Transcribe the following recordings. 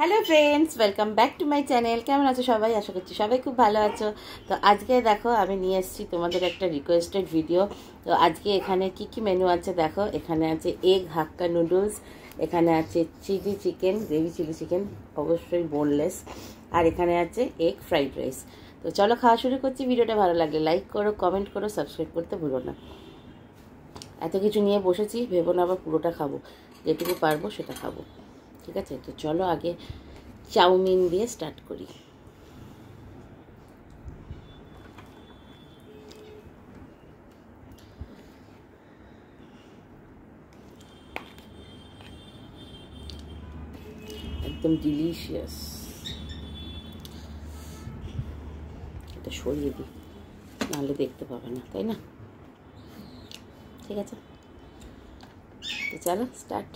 Hello friends welcome back to my channel কেমন আছো সবাই আশা করছি সবাই খুব ভালো আছো তো আজকে দেখো আমি নিয়ে এসেছি তোমাদের একটা রিকোয়েস্টেড ভিডিও তো আজকে এখানে কি কি মেনু আছে দেখো এখানে আছে এগ হাক্কা নুডলস এখানে আছে chilli chicken gravy chilli chicken অবশ্যই বোনলেস আর এখানে আছে এগ ফ্রাইড রাইস তো চলো খাওয়া শুরু করছি ভিডিওটা ভালো লাগলে লাইক করো কমেন্ট করো সাবস্ক্রাইব করতে ভুলো না এত কিছু নিয়ে বসেছি ভেবো না আবার পুরোটা খাবো যেটুকু পারবো সেটা খাবো ঠিক আছে তো চলো আগে চাউমিন দিয়ে স্টার্ট করি একদম ডিলিশিয়াস এটা সরিয়ে দিই নাহলে দেখতে পাবে না তাই না ঠিক আছে তো চলো স্টার্ট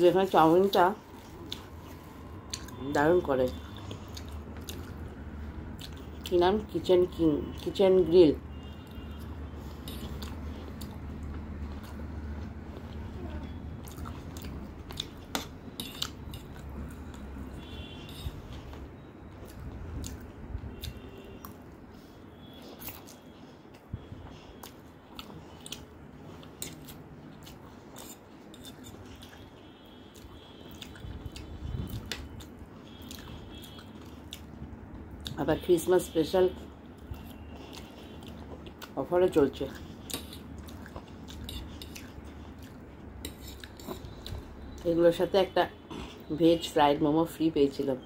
যেখানে চাউমিনটা দারুণ করে কি নাম কিচেন কিং কিচেন গ্রিল আবার ক্রিসমাস স্পেশাল অফারও চলছে এগুলোর সাথে একটা ভেজ ফ্রাইড মোমো ফ্রি পেয়েছিলাম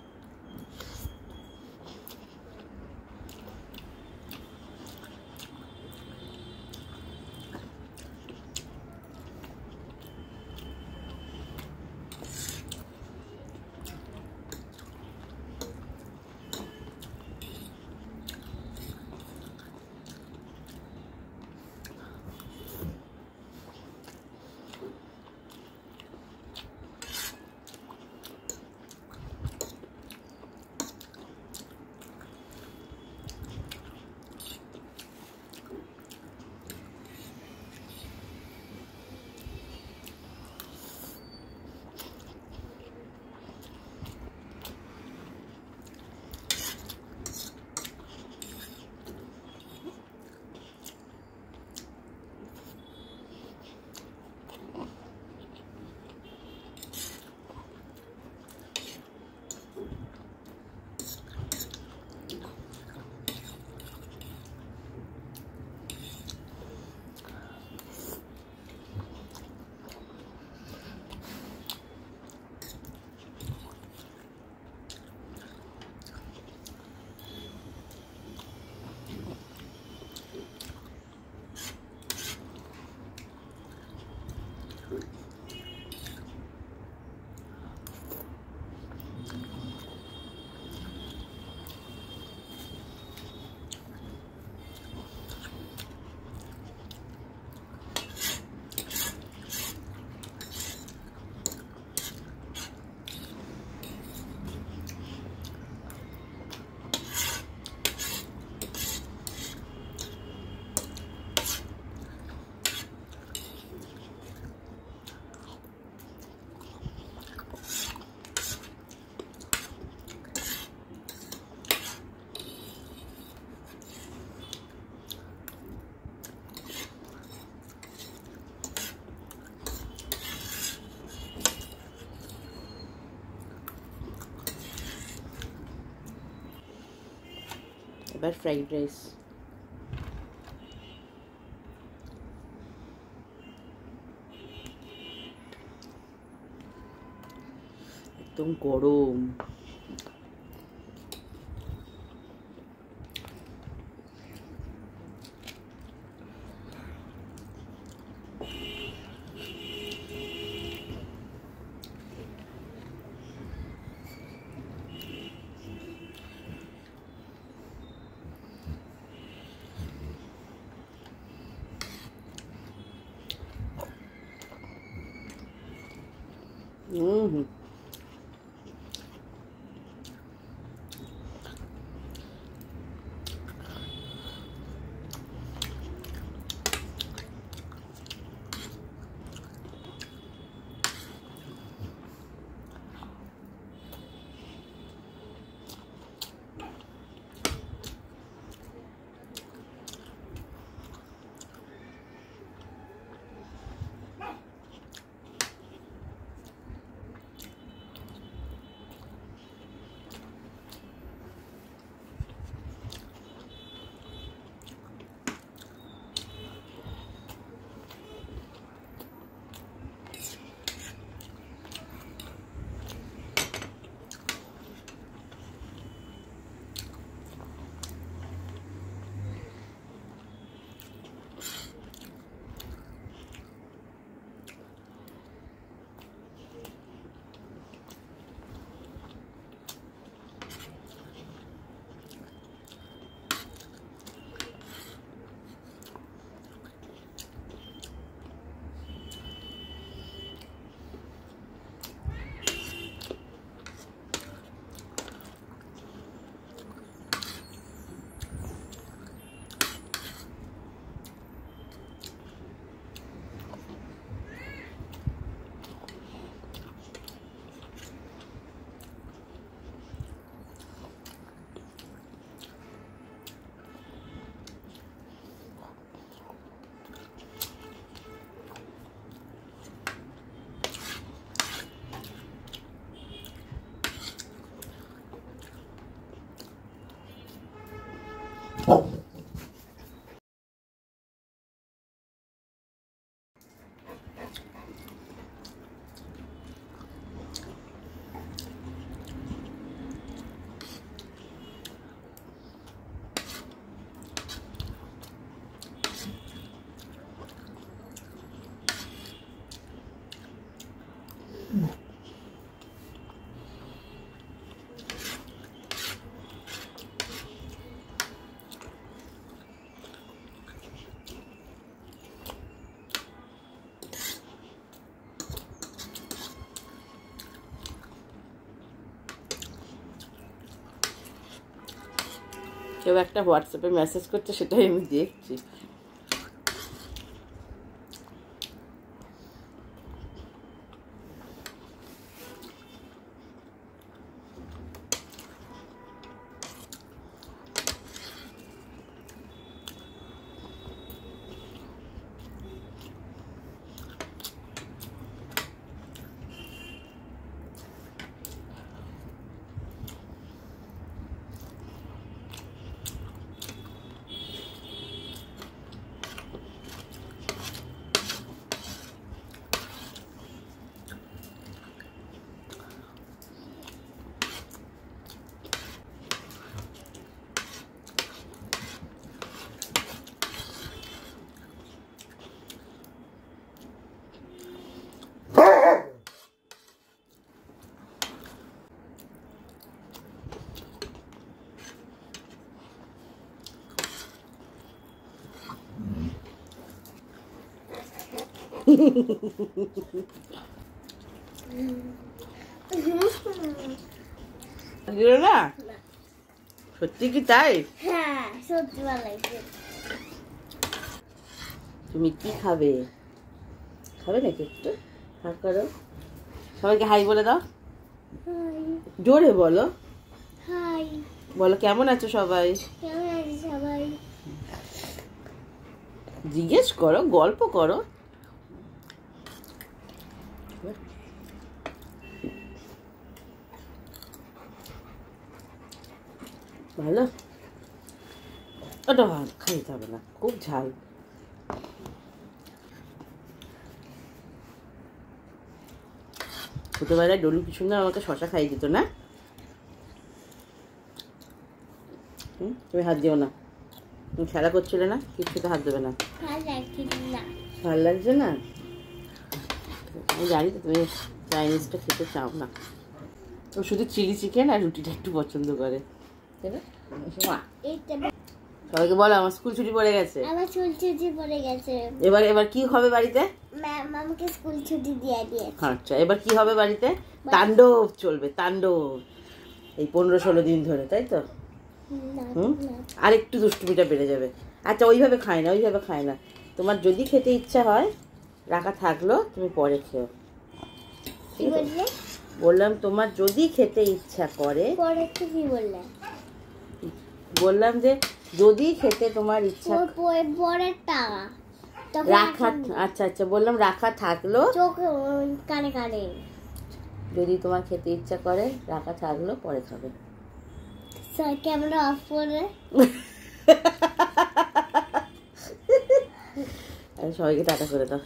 pepper fried rice. 嗯。কেউ একটা হোয়াটসঅ্যাপে মেসেজ করছে সেটাই আমি দেখছি সত্যি কি তাই হ্যাঁ, তুমি কি খাবে খাবে নাকি একটু হাঁ করো সবাইকে হাই বলে দাও জোরে বলো হাই বলো কেমন আছো সবাই জিজ্ঞেস করো গল্প করো ভালো ওটা ভালো খাইতে হবে না খুব ঝাল ছোটোবেলায় ডলু কি সুন্দর আমাকে শশা খাইয়ে দিত না হুম তুমি হাত দিও না তুমি খেলা করছিলে না কিছু তো হাত দেবে না ভাল লাগছে না আমি জানি তো তুমি চাইনিজটা খেতে চাও না ও শুধু চিলি চিকেন আর রুটিটা একটু পছন্দ করে হ্যাঁ। সবাইকে বলো আমার স্কুল ছুটি পড়ে গেছে আমার স্কুল ছুটি পড়ে গেছে এবার এবার কি হবে বাড়িতে আমাকে স্কুল ছুটি দিয়ে দিয়েছে আচ্ছা এবার কি হবে বাড়িতে তাণ্ডব চলবে তাণ্ডব এই পনেরো ষোলো দিন ধরে তাই তো হুম আর একটু দুষ্টুমিটা বেড়ে যাবে আচ্ছা ওইভাবে খায় না ওইভাবে খায় না তোমার যদি খেতে ইচ্ছা হয় রাখা থাকলো তুমি পরে খেও বললাম তোমার যদি খেতে ইচ্ছা করে পরে কি বললাম বললাম যে যদি খেতে তোমার ইচ্ছা পরের রাখা আচ্ছা আচ্ছা বললাম রাখা থাকলো কানে কানে যদি তোমার খেতে ইচ্ছা করে রাখা থাকলো পরে খাবে ক্যামেরা অফ করে সবাইকে টাটা করে দাও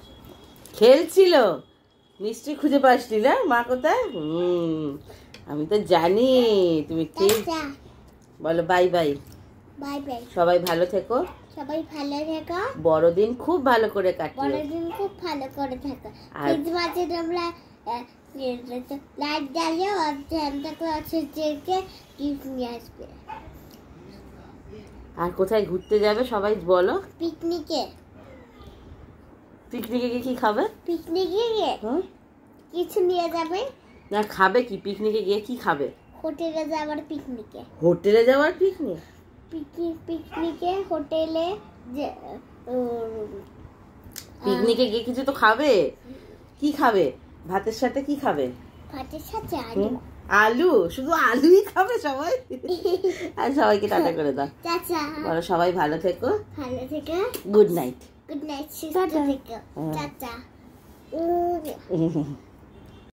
খেলছিল মিষ্টি খুঁজে পাসনি না মা কোথায় হুম আমি তো জানি তুমি ঠিক বলো বাই বাই বাই বাই সবাই ভালো থেকো সবাই ভালো থেকো বড়দিন খুব ভালো করে কাটিও বড়দিন খুব ভালো করে থাকো ক্রিসমাসে তোমরা লাইট জ্বালিয়ে আর সান্তা ক্লসের চেয়ে গিফট নিয়ে আসবে আর কোথায় ঘুরতে যাবে সবাই বলো পিকনিকে পিকনিকে গিয়ে কি খাবে পিকনিকে গিয়ে কিছু নিয়ে যাবে না খাবে কি পিকনিকে গিয়ে কি খাবে হোটেলে যাওয়ার পিকনিকে হোটেলে যাওয়ার পিকনিক পিকনিকে হোটেলে পিকনিকে গিয়ে কিছু তো খাবে কি খাবে ভাতের সাথে কি খাবে ভাতের সাথে আলু আলু শুধু আলুই খাবে সবাই আর সবাইকে টাটা করে দাও চাচা বলো সবাই ভালো থেকো ভালো থেকো good night good night tata tata